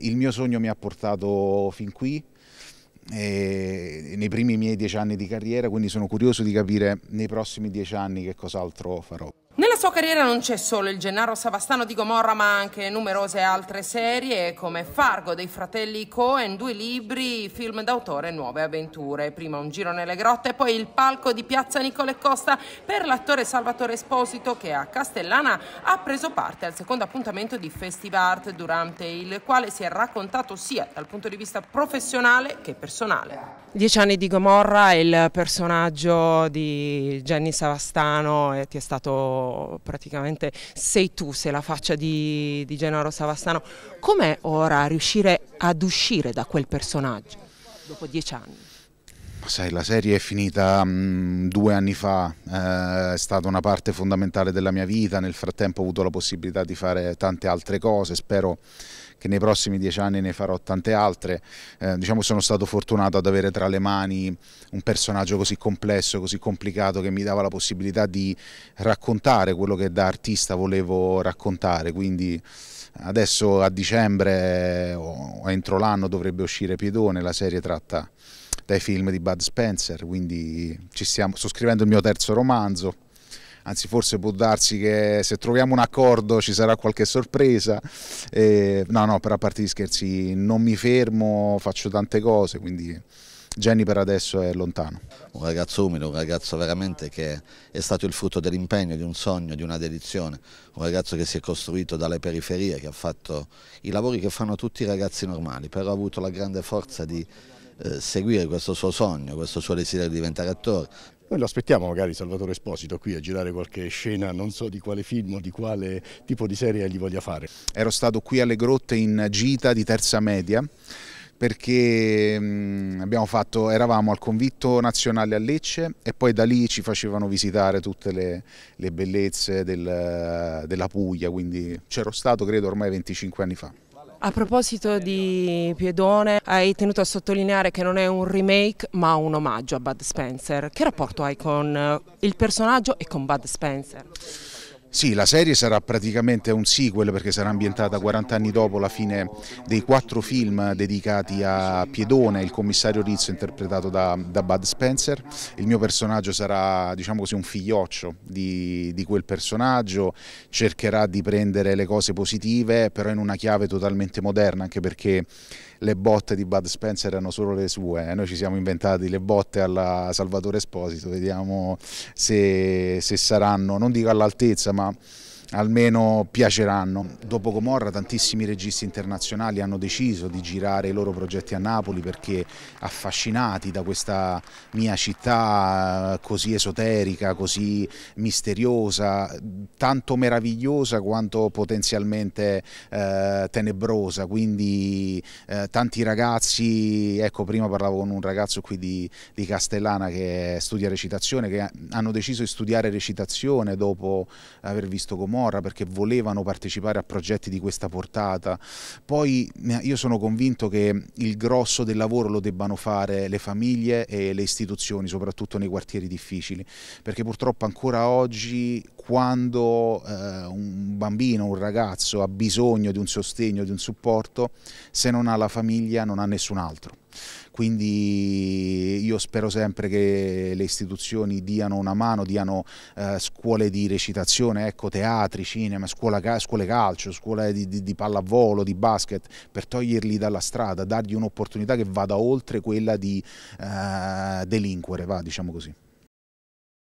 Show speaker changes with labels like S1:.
S1: Il mio sogno mi ha portato fin qui, nei primi miei dieci anni di carriera, quindi sono curioso di capire nei prossimi dieci anni che cos'altro farò
S2: sua carriera non c'è solo il Gennaro Savastano di Gomorra, ma anche numerose altre serie come Fargo dei fratelli Cohen, due libri, film d'autore nuove avventure. Prima un giro nelle grotte, poi il palco di Piazza Nicole Costa per l'attore Salvatore Esposito che a Castellana ha preso parte al secondo appuntamento di Festivart, durante il quale si è raccontato sia dal punto di vista professionale che personale. Dieci anni di Gomorra, il personaggio di Gianni Savastano eh, ti è stato praticamente sei tu, sei la faccia di, di Genaro Savastano. Com'è ora riuscire ad uscire da quel personaggio dopo dieci anni?
S1: sai, la serie è finita mh, mm, due anni fa, eh, è stata una parte fondamentale della mia vita, nel frattempo ho avuto la possibilità di fare tante altre cose, spero che nei prossimi dieci anni ne farò tante altre. Eh, diciamo sono stato fortunato ad avere tra le mani un personaggio così complesso, così complicato, che mi dava la possibilità di raccontare quello che da artista volevo raccontare, quindi... Adesso a dicembre o entro l'anno dovrebbe uscire Piedone, la serie tratta dai film di Bud Spencer, quindi stiamo, sto scrivendo il mio terzo romanzo, anzi forse può darsi che se troviamo un accordo ci sarà qualche sorpresa, eh, no no, però a parte gli scherzi non mi fermo, faccio tante cose, quindi... Jenny per adesso è lontano. Un ragazzo umido, un ragazzo veramente che è stato il frutto dell'impegno, di un sogno, di una dedizione, un ragazzo che si è costruito dalle periferie, che ha fatto i lavori che fanno tutti i ragazzi normali, però ha avuto la grande forza di eh, seguire questo suo sogno, questo suo desiderio di diventare attore. Noi lo aspettiamo magari Salvatore Esposito qui a girare qualche scena, non so di quale film o di quale tipo di serie gli voglia fare. Ero stato qui alle grotte in gita di terza media perché mm, fatto, eravamo al convitto nazionale a Lecce e poi da lì ci facevano visitare tutte le, le bellezze del, della Puglia, quindi c'ero stato credo ormai 25 anni fa.
S2: A proposito di Piedone, hai tenuto a sottolineare che non è un remake ma un omaggio a Bud Spencer. Che rapporto hai con eh, il personaggio e con Bud Spencer?
S1: Sì, la serie sarà praticamente un sequel perché sarà ambientata 40 anni dopo la fine dei quattro film dedicati a Piedone, il commissario Rizzo interpretato da, da Bud Spencer. Il mio personaggio sarà, diciamo così, un figlioccio di, di, quel personaggio, cercherà di prendere le cose positive, però in una chiave totalmente moderna, anche perché le botte di Bud Spencer erano solo le sue. Eh? Noi ci siamo inventati le botte alla Salvatore Esposito, vediamo se, se saranno, non dico all'altezza, maar almeno piaceranno. Dopo Comorra tantissimi registi internazionali hanno deciso di girare i loro progetti a Napoli perché affascinati da questa mia città eh, così esoterica, così misteriosa, tanto meravigliosa quanto potenzialmente eh, tenebrosa, quindi eh, tanti ragazzi, ecco prima parlavo con un ragazzo qui di, di Castellana che studia recitazione, che hanno deciso di studiare recitazione dopo aver visto Comorra Camorra perché volevano partecipare a progetti di questa portata. Poi eh, io sono convinto che il grosso del lavoro lo debbano fare le famiglie e le istituzioni, soprattutto nei quartieri difficili, perché purtroppo ancora oggi quando eh, un bambino, un ragazzo ha bisogno di un sostegno, di un supporto, se non ha la famiglia non ha nessun altro. Quindi io spero sempre che le istituzioni diano una mano, diano eh, scuole di recitazione, ecco, teatri, cinema, scuola, scuole calcio, scuole di, di, di pallavolo, di basket, per toglierli dalla strada, dargli un'opportunità che vada oltre quella di eh, delinquere, va, diciamo così.